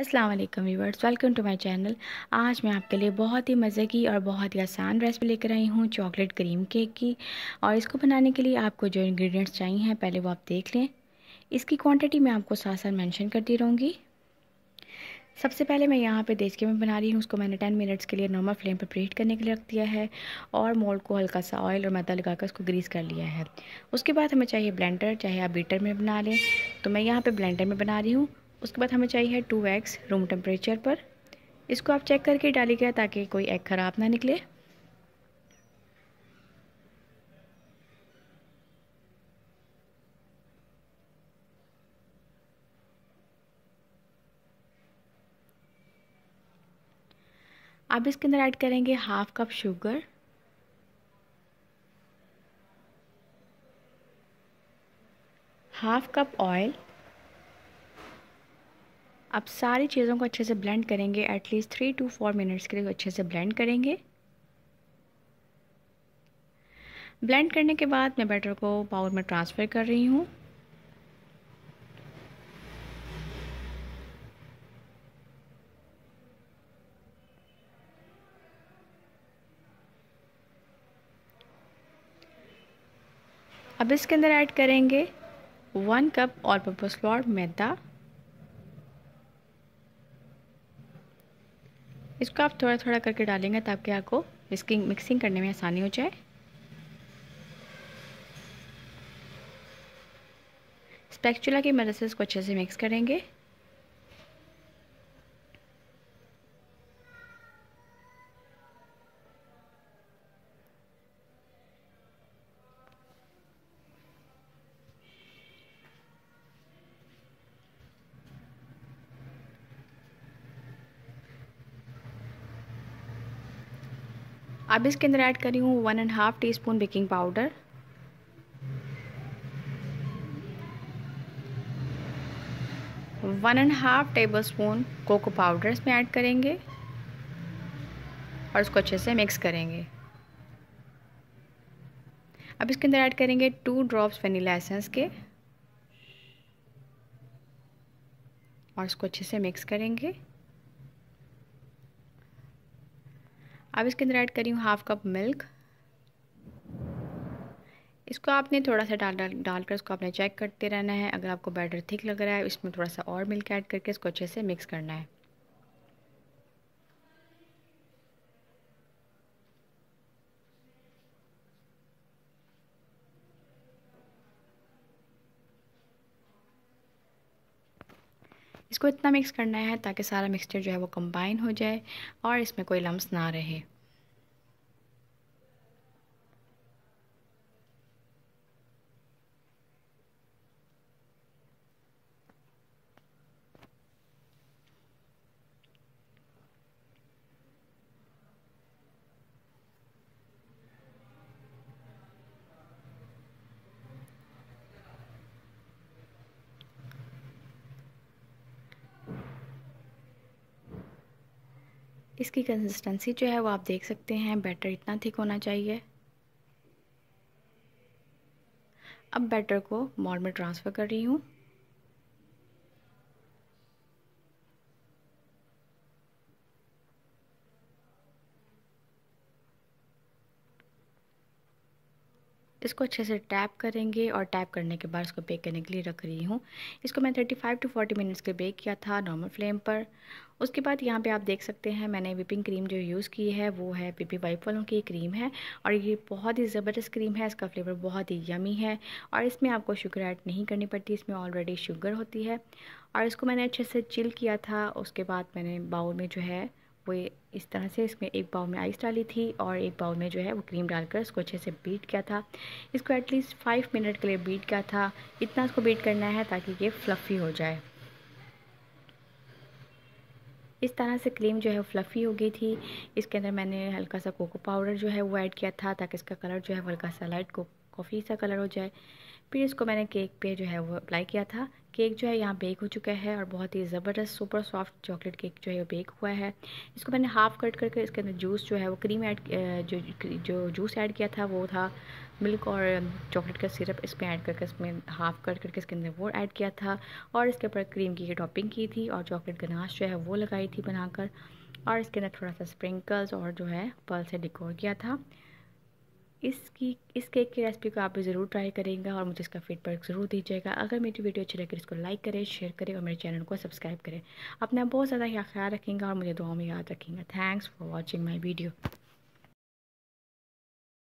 अस्सलाम वालेकुम viewers welcome to my channel आज मैं आपके लिए बहुत ही मज़े की और बहुत ही आसान रेसिपी लेकर आई हूँ चॉकलेट क्रीम केक की और इसको बनाने के लिए आपको जो इंग्रेडिएंट्स चाहिए हैं पहले वो आप देख लें इसकी क्वांटिटी मैं आपको साथ साथ मेंशन करती रहूँगी सबसे पहले मैं यहाँ पे देश के में बना रही हूँ उसको मैंने टेन मिनट्स के लिए नॉर्मल फ्लेम पर प्रीट करने के लिए रख दिया है और मोल्ड को हल्का सा ऑयल और मैदा लगाकर उसको ग्रीस कर लिया है उसके बाद हमें चाहिए ब्लेंडर चाहे आप बीटर में बना लें तो मैं यहाँ पे ब्लेंडर में बना रही हूँ उसके बाद हमें चाहिए टू एग्स रूम टेम्परेचर पर इसको आप चेक करके डालिएगा ताकि कोई एग ख़राब ना निकले अब इसके अंदर ऐड करेंगे half cup sugar half cup oil अब सारी चीज़ों को अच्छे से ब्लेंड करेंगे at least three two four minutes के लिए अच्छे से ब्लेंड करेंगे ब्लेंड करने के बाद मैं बैटर को बाउल में ट्रांसफ़र कर रही हूँ अब इसके अंदर ऐड करेंगे वन कप और पर्पज लॉट मैदा इसको आप थोड़ा थोड़ा करके डालेंगे ताकि आपको मिक्सिंग मिक्सिंग करने में आसानी हो जाए स्पैक्चुला की मदद से इसको अच्छे से मिक्स करेंगे अब इसके अंदर ऐड करी हूँ one and half teaspoon baking powder one and half tablespoon cocoa powder इसमें ऐड करेंगे और इसको अच्छे से मिक्स करेंगे अब इसके अंदर ऐड करेंगे टू ड्रॉप्स वनीला एसेंस के और इसको अच्छे से मिक्स करेंगे अब इसके अंदर ऐड करी हूँ हाफ कप मिल्क इसको आपने थोड़ा सा डाल डाल डालकर इसको आपने चेक करते रहना है अगर आपको बैटर थिक लग रहा है इसमें थोड़ा सा और मिल्क ऐड करके इसको अच्छे से मिक्स करना है इसको इतना मिक्स करना है ताकि सारा मिक्सचर जो है वो कंबाइन हो जाए और इसमें कोई लम्स ना रहे इसकी कंसिस्टेंसी जो है वो आप देख सकते हैं बैटर इतना थिक होना चाहिए अब बैटर को मॉल में ट्रांसफ़र कर रही हूँ इसको अच्छे से टैप करेंगे और टैप करने के बाद इसको बेक करने के लिए रख रही हूँ इसको मैं thirty five to forty minutes के बेक किया था नॉर्मल फ्लेम पर उसके बाद यहाँ पे आप देख सकते हैं मैंने विपिंग क्रीम जो यूज़ की है वो है पीपी वाइप वालों की क्रीम है और ये बहुत ही ज़बरदस्त क्रीम है इसका फ्लेवर बहुत ही यमी है और इसमें आपको शुगर ऐड नहीं करनी पड़ती इसमें ऑलरेडी शुगर होती है और इसको मैंने अच्छे से चिल किया था उसके बाद मैंने बाउल में जो है वो इस तरह से इसमें एक बाउल में आइस डाली थी और एक बाउल में जो है वो क्रीम डालकर इसको अच्छे से बीट किया था इसको एटलीस्ट फाइव मिनट के लिए बीट किया था इतना इसको बीट करना है ताकि ये फ्लफ़ी हो जाए इस तरह से क्रीम जो है फ्लफ़ी हो गई थी इसके अंदर मैंने हल्का सा कोको पाउडर जो है वो ऐड किया था ताकि इसका कलर जो है हल्का सा लाइट को कॉफ़ी सा कलर हो जाए फिर इसको मैंने केक पे जो है वो अप्लाई किया था केक जो है यहाँ बेक हो चुका है और बहुत ही ज़बरदस्त सुपर सॉफ्ट चॉकलेट केक जो है वो बेक हुआ है इसको मैंने हाफ़ कट करके इसके अंदर जूस जो है वो क्रीम ऐड जो जो जूस ऐड किया था वो था मिल्क और चॉकलेट का सिरप इसमें ऐड करके इसमें हाफ़ कट करके इसके अंदर वो ऐड किया था और इसके ऊपर क्रीम की टॉपिंग की थी और चॉकलेट गनाश जो है वो लगाई थी बनाकर और इसके अंदर थोड़ा सा स्प्रिंकल्स और जो है पल से डिकोर किया था इसकी इस केक की रेसिपी को आप भी ज़रूर ट्राई करेंगे और मुझे इसका फीडबैक ज़रूर दीजिएगा अगर मेरी वीडियो अच्छी लगे तो इसको लाइक करें शेयर करें और मेरे चैनल को सब्सक्राइब करें अपना बहुत ज़्यादा ख्याल रखेंगे और मुझे दुआ में याद रखेंगे thanks for watching my video